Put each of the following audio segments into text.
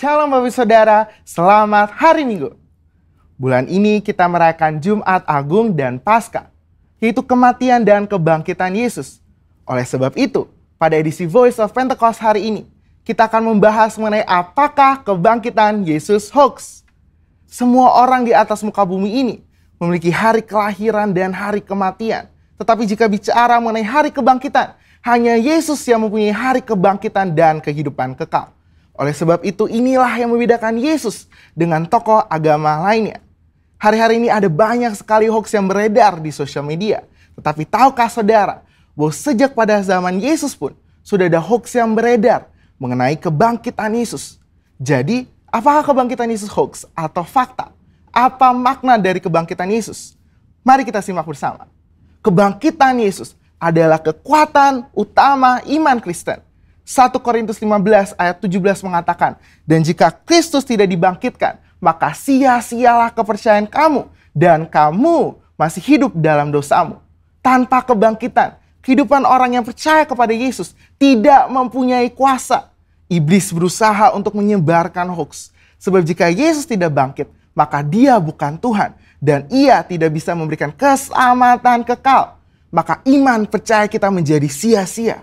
Shalom Bapak Saudara, selamat hari Minggu. Bulan ini kita merayakan Jumat Agung dan Paskah, yaitu kematian dan kebangkitan Yesus. Oleh sebab itu, pada edisi Voice of Pentecost hari ini, kita akan membahas mengenai apakah kebangkitan Yesus hoax. Semua orang di atas muka bumi ini memiliki hari kelahiran dan hari kematian. Tetapi jika bicara mengenai hari kebangkitan, hanya Yesus yang mempunyai hari kebangkitan dan kehidupan kekal. Oleh sebab itu inilah yang membedakan Yesus dengan tokoh agama lainnya. Hari-hari ini ada banyak sekali hoax yang beredar di sosial media. Tetapi tahukah saudara bahwa sejak pada zaman Yesus pun sudah ada hoax yang beredar mengenai kebangkitan Yesus. Jadi, apakah kebangkitan Yesus hoax atau fakta? Apa makna dari kebangkitan Yesus? Mari kita simak bersama. Kebangkitan Yesus adalah kekuatan utama iman Kristen 1 Korintus 15 ayat 17 mengatakan, "Dan jika Kristus tidak dibangkitkan, maka sia-sialah kepercayaan kamu dan kamu masih hidup dalam dosamu." Tanpa kebangkitan, kehidupan orang yang percaya kepada Yesus tidak mempunyai kuasa. Iblis berusaha untuk menyebarkan hoax. Sebab jika Yesus tidak bangkit, maka dia bukan Tuhan dan ia tidak bisa memberikan keselamatan kekal. Maka iman percaya kita menjadi sia-sia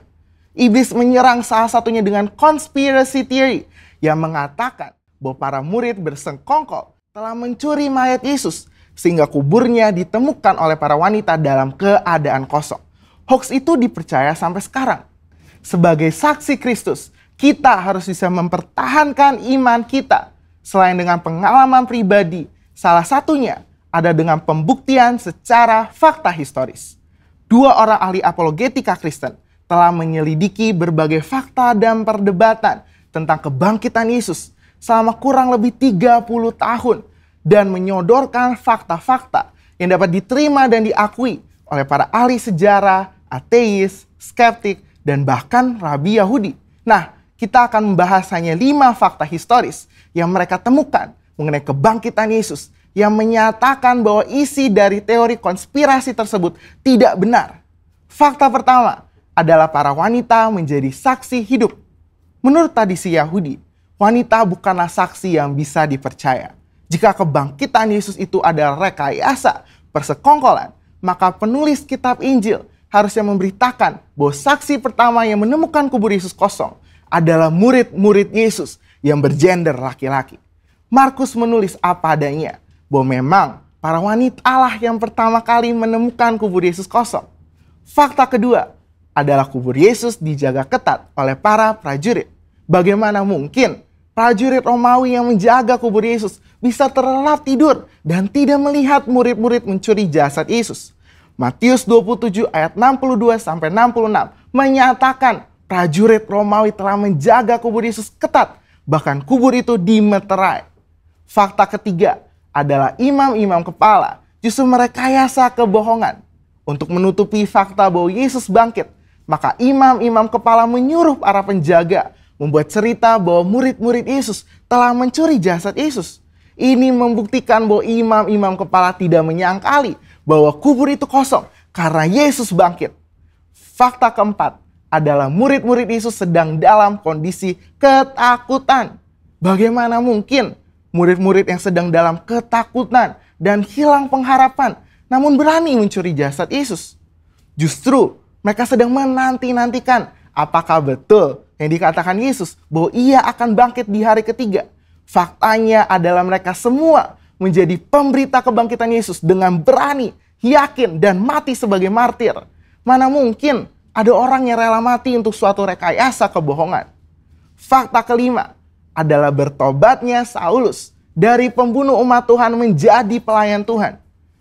Iblis menyerang salah satunya dengan conspiracy theory yang mengatakan bahwa para murid bersengkongkol telah mencuri mayat Yesus sehingga kuburnya ditemukan oleh para wanita dalam keadaan kosong. Hoax itu dipercaya sampai sekarang. Sebagai saksi Kristus, kita harus bisa mempertahankan iman kita selain dengan pengalaman pribadi. Salah satunya ada dengan pembuktian secara fakta historis. Dua orang ahli apologetika Kristen telah menyelidiki berbagai fakta dan perdebatan tentang kebangkitan Yesus selama kurang lebih 30 tahun dan menyodorkan fakta-fakta yang dapat diterima dan diakui oleh para ahli sejarah, ateis, skeptik, dan bahkan rabi Yahudi. Nah, kita akan membahas hanya lima fakta historis yang mereka temukan mengenai kebangkitan Yesus yang menyatakan bahwa isi dari teori konspirasi tersebut tidak benar. Fakta pertama, adalah para wanita menjadi saksi hidup. Menurut tradisi Yahudi, wanita bukanlah saksi yang bisa dipercaya. Jika kebangkitan Yesus itu adalah rekayasa, persekongkolan, maka penulis kitab Injil harusnya memberitakan bahwa saksi pertama yang menemukan kubur Yesus kosong adalah murid-murid Yesus yang bergender laki-laki. Markus menulis apa adanya, bahwa memang para wanita Allah yang pertama kali menemukan kubur Yesus kosong. Fakta kedua, adalah kubur Yesus dijaga ketat oleh para prajurit. Bagaimana mungkin prajurit Romawi yang menjaga kubur Yesus bisa terlelap tidur dan tidak melihat murid-murid mencuri jasad Yesus? Matius 27 ayat 62 sampai 66 menyatakan prajurit Romawi telah menjaga kubur Yesus ketat, bahkan kubur itu dimeterai. Fakta ketiga adalah imam-imam kepala justru merekayasa kebohongan untuk menutupi fakta bahwa Yesus bangkit maka imam-imam kepala menyuruh para penjaga membuat cerita bahwa murid-murid Yesus telah mencuri jasad Yesus. Ini membuktikan bahwa imam-imam kepala tidak menyangkali bahwa kubur itu kosong karena Yesus bangkit. Fakta keempat adalah murid-murid Yesus sedang dalam kondisi ketakutan. Bagaimana mungkin murid-murid yang sedang dalam ketakutan dan hilang pengharapan namun berani mencuri jasad Yesus? Justru mereka sedang menanti-nantikan apakah betul yang dikatakan Yesus bahwa ia akan bangkit di hari ketiga. Faktanya adalah mereka semua menjadi pemberita kebangkitan Yesus dengan berani, yakin, dan mati sebagai martir. Mana mungkin ada orang yang rela mati untuk suatu rekayasa kebohongan. Fakta kelima adalah bertobatnya Saulus dari pembunuh umat Tuhan menjadi pelayan Tuhan.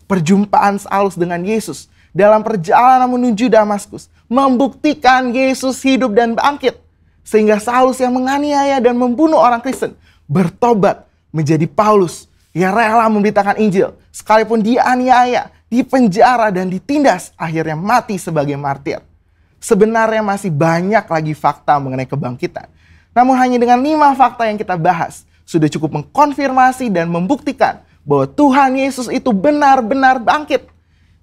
Perjumpaan Saulus dengan Yesus dalam perjalanan menuju Damaskus membuktikan Yesus hidup dan bangkit sehingga Saulus yang menganiaya dan membunuh orang Kristen bertobat menjadi Paulus yang rela memberitakan Injil sekalipun dianiaya, dipenjara dan ditindas akhirnya mati sebagai martir. Sebenarnya masih banyak lagi fakta mengenai kebangkitan. Namun hanya dengan lima fakta yang kita bahas sudah cukup mengkonfirmasi dan membuktikan bahwa Tuhan Yesus itu benar-benar bangkit.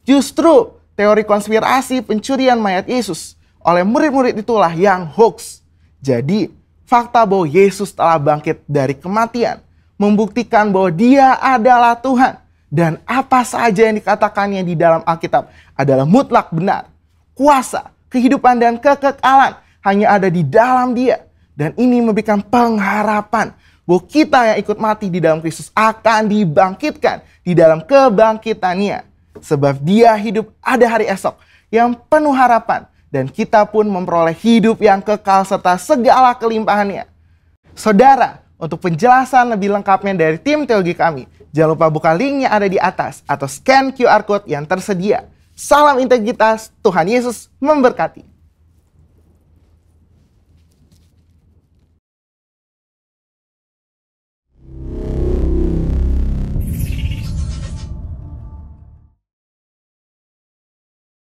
Justru teori konspirasi pencurian mayat Yesus oleh murid-murid itulah yang hoax. Jadi, fakta bahwa Yesus telah bangkit dari kematian membuktikan bahwa dia adalah Tuhan. Dan apa saja yang dikatakannya di dalam Alkitab adalah mutlak benar. Kuasa, kehidupan, dan kekekalan hanya ada di dalam dia. Dan ini memberikan pengharapan bahwa kita yang ikut mati di dalam Kristus akan dibangkitkan di dalam kebangkitannya. Sebab dia hidup ada hari esok yang penuh harapan dan kita pun memperoleh hidup yang kekal serta segala kelimpahannya. Saudara, untuk penjelasan lebih lengkapnya dari tim teologi kami, jangan lupa buka link yang ada di atas atau scan QR code yang tersedia. Salam integritas, Tuhan Yesus memberkati.